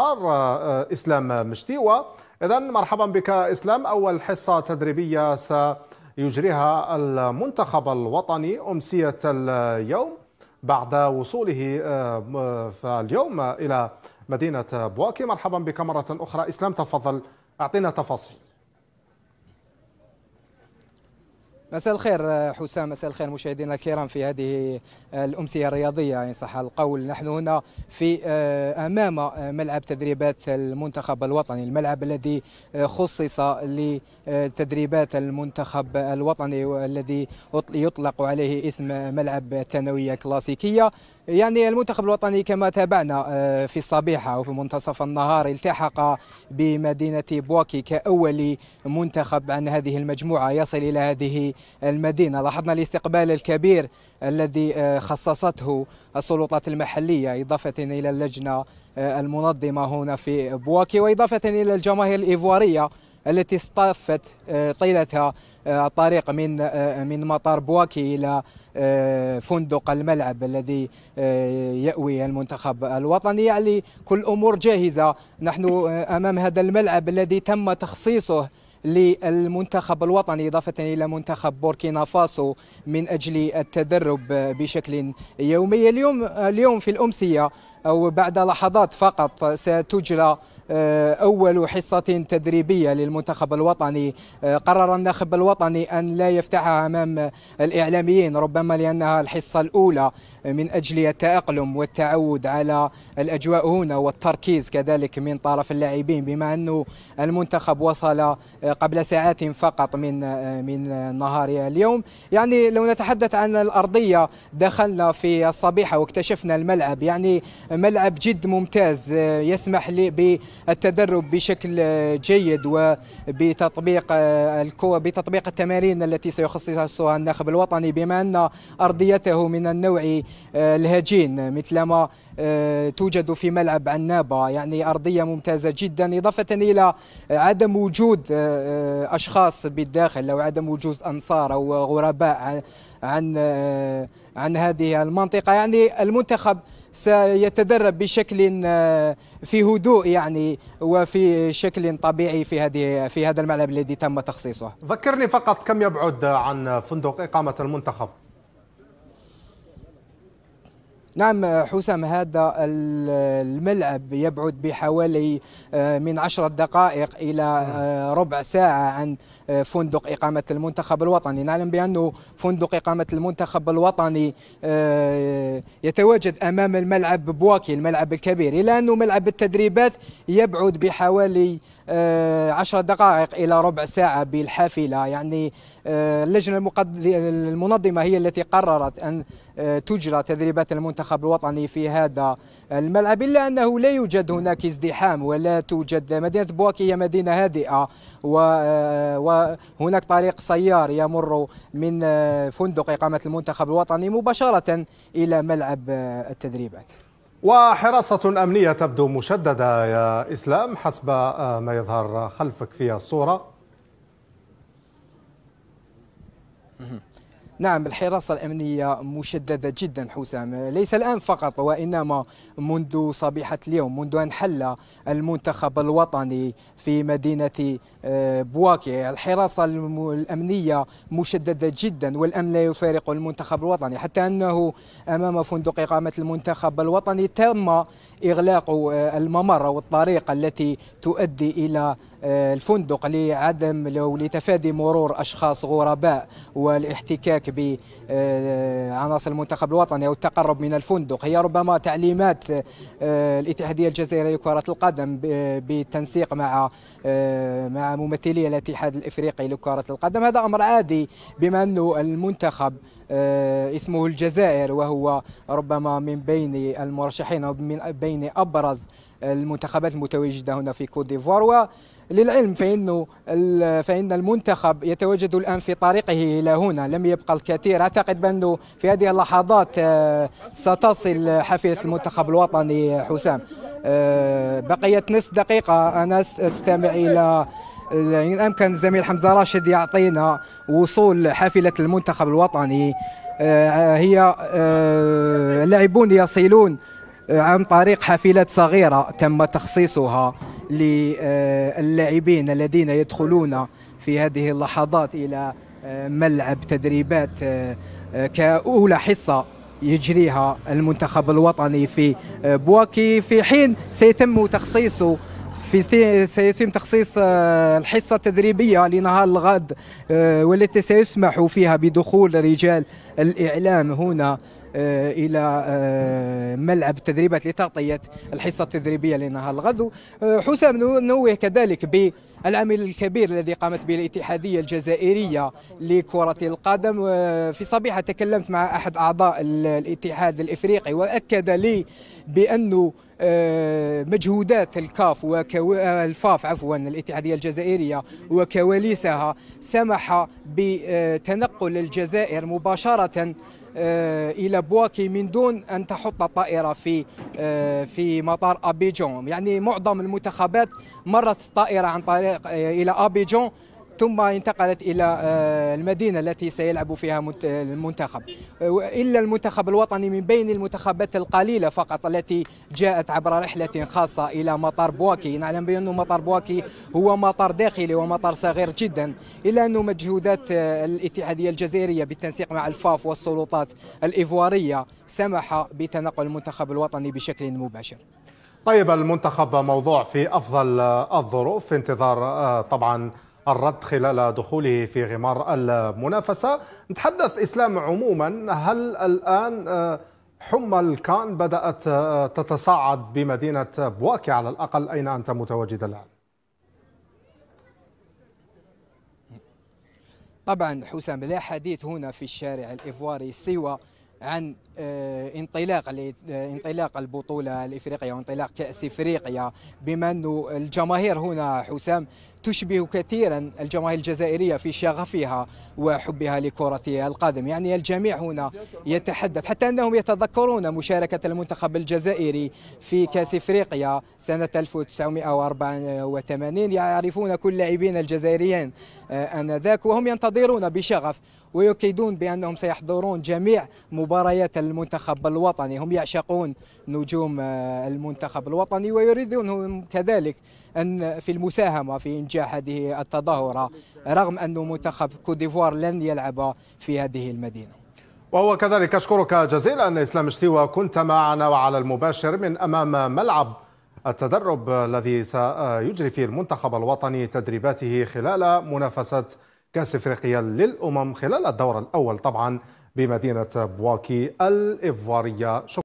آه، إسلام مشتي إذا مرحبا بك إسلام أول حصة تدريبية سيجريها المنتخب الوطني أمسية اليوم بعد وصوله آه، فاليوم إلى مدينة بواكي مرحبا بك مرة أخرى إسلام تفضل أعطينا تفاصيل مساء الخير حسام مساء الخير مشاهدينا الكرام في هذه آه، الامسيه الرياضيه ان صح القول نحن هنا في آه، امام آه، ملعب تدريبات المنتخب الوطني الملعب الذي خصص لتدريبات المنتخب الوطني والذي يطلق عليه اسم ملعب الثانويه الكلاسيكيه يعني المنتخب الوطني كما تابعنا آه، في الصبيحة وفي منتصف النهار التحق بمدينة بواكي كأول منتخب عن هذه المجموعة يصل إلى هذه المدينة لاحظنا الاستقبال الكبير الذي آه، خصصته السلطات المحلية إضافة إلى اللجنة آه، المنظمة هنا في بواكي وإضافة إلى الجماهير الإيفوارية التي اصطفت طيلتها الطريق من من مطار بواكي إلى آه، فندق الملعب الذي آه، يأوي المنتخب الوطني يعني كل أمور جاهزة نحن آه، أمام هذا الملعب الذي تم تخصيصه للمنتخب الوطني إضافة إلى منتخب بوركينا فاسو من أجل التدرب بشكل يومي اليوم, اليوم في الأمسية أو بعد لحظات فقط ستجرى آه، أول حصة تدريبية للمنتخب الوطني آه، قرر الناخب الوطني أن لا يفتحها أمام الإعلاميين ربما لأنها الحصة الأولى من أجل التأقلم والتعود على الأجواء هنا والتركيز كذلك من طرف اللاعبين بما أنه المنتخب وصل آه، قبل ساعات فقط من آه، من نهار اليوم يعني لو نتحدث عن الأرضية دخلنا في الصبيحة واكتشفنا الملعب يعني ملعب جد ممتاز آه، يسمح لي بالتدرب بشكل جيد وبتطبيق الكوة بتطبيق التمارين التي سيخصصها الناخب الوطني بما أن أرضيته من النوع آه، الهجين مثلما آه، توجد في ملعب عنابة يعني أرضية ممتازة جدا إضافة إلى عدم وجود آه، أشخاص بالداخل أو عدم وجود أنصار أو غرباء عن عن هذه المنطقة يعني المنتخب سيتدرب بشكل في هدوء يعني وفي شكل طبيعي في هذه في هذا الملعب الذي تم تخصيصه. ذكرني فقط كم يبعد عن فندق إقامة المنتخب؟ نعم حسام هذا الملعب يبعد بحوالي آه، من عشرة دقائق إلى نعم. آه، ربع ساعة عن آه، فندق إقامة المنتخب الوطني نعلم بأنه فندق إقامة المنتخب الوطني آه، يتواجد أمام الملعب بواكي الملعب الكبير إلى أنه ملعب التدريبات يبعد بحوالي آه، عشر دقائق إلى ربع ساعة بالحافلة يعني اللجنة المنظمة هي التي قررت أن تجرى تدريبات المنتخب الوطني في هذا الملعب إلا أنه لا يوجد هناك ازدحام ولا توجد مدينة بواكي هي مدينة هادئة و... وهناك طريق سيار يمر من آه، فندق إقامة المنتخب الوطني مباشرة إلى ملعب آه، التدريبات وحراسة أمنية تبدو مشددة يا إسلام حسب آه، ما يظهر خلفك في الصورة نعم الحراسة الأمنية مشددة جدا حسام ليس الآن فقط وإنما منذ صبيحة اليوم منذ أن حل المنتخب الوطني في مدينة آه، بواكي الحراسة الأمنية مشددة جدا والأمن لا يفارق المنتخب الوطني حتى أنه أمام فندق إقامة المنتخب الوطني تم إغلاق آه، الممر والطريقة التي تؤدي إلى آه، الفندق لعدم ولتفادي مرور اشخاص غرباء والاحتكاك بعناصر المنتخب الوطني او التقرب من الفندق هي ربما تعليمات آه، الاتحاديه الجزائريه لكره القدم بالتنسيق مع آه، مع ممثلي الاتحاد الافريقي لكره القدم هذا امر عادي بما انه المنتخب آه، اسمه الجزائر وهو ربما من بين المرشحين من بين أبرز المنتخبات المتواجدة هنا في كوت ديفوار وللعلم فإنه فإن المنتخب يتواجد الآن في طريقه إلى هنا لم يبقى الكثير أعتقد بأنه في هذه اللحظات آه، ستصل حافلة المنتخب الوطني حسام آه، بقيت نصف دقيقة أنا أستمع إلى يعني الان كان الزميل حمزه راشد يعطينا وصول حافله المنتخب الوطني آه، آه، هي آه، لاعبون يصلون عن طريق حافلات صغيره تم تخصيصها للاعبين الذين يدخلون في هذه اللحظات الى ملعب تدريبات كاولى حصه يجريها المنتخب الوطني في بواكي في حين سيتم تخصيص في سيتم تخصيص آه، الحصة التدريبية لنهار الغد آه، والتي سيسمح فيها بدخول رجال الإعلام هنا آه، الى ملعب التدريبات لتغطيه الحصه التدريبيه لنهار الغد حسام نوه كذلك ب العمل الكبير الذي قامت به الاتحادية الجزائرية لكرة القدم آه، في صبيحة تكلمت مع أحد أعضاء الاتحاد الإفريقي وأكد لي بأنه آه، مجهودات الكاف وكو... آه، الفاف عفوا الاتحاديه الجزائريه وكواليسها سمح بتنقل الجزائر مباشره آه، الى بواكي من دون ان تحط طائره في آه، في مطار ابيجون يعني معظم المنتخبات مرت الطائره عن طريق آه، الى ابيجون ثم انتقلت الى آه، المدينه التي سيلعب فيها المنتخب الا المنتخب الوطني من بين المنتخبات القليله فقط التي جاءت عبر رحله خاصه الى مطار بواكي نعلم بان مطار بواكي هو مطار داخلي ومطار صغير جدا الا انه مجهودات آه، الاتحاديه الجزائريه بالتنسيق مع الفاف والسلطات الايفواريه سمح بتنقل المنتخب الوطني بشكل مباشر طيب المنتخب موضوع في افضل آه، الظروف في انتظار طبعا الرد خلال دخوله في غمار المنافسة نتحدث إسلام عموما هل الآن آه، حمى الكان بدأت آه، تتصاعد بمدينة بواكي على الأقل أين أنت متواجد الآن؟ طبعا حسام لا حديث هنا في الشارع الإفواري سوى عن آه، انطلاق آه، انطلاق البطوله الافريقيه وانطلاق كاس افريقيا بما انه الجماهير هنا حسام تشبه كثيرا الجماهير الجزائريه في شغفها وحبها لكره القدم، يعني الجميع هنا يتحدث حتى انهم يتذكرون مشاركه المنتخب الجزائري في كاس افريقيا سنه 1984 يعرفون كل اللاعبين الجزائريين آه، انذاك وهم ينتظرون بشغف ويؤكدون بانهم سيحضرون جميع مباريات المنتخب الوطني هم يعشقون نجوم آه، المنتخب الوطني ويريدون كذلك أن في المساهمة في إنجاح هذه التظاهرة رغم أن منتخب كوديفوار لن يلعب في هذه المدينة وهو كذلك أشكرك جزيلا إسلام شتيوى كنت معنا وعلى المباشر من أمام ملعب التدرب الذي سيجري فيه المنتخب الوطني تدريباته خلال منافسة كأس إفريقيا للأمم خلال الدور الأول طبعا بمدينة بواكي الإيفوارية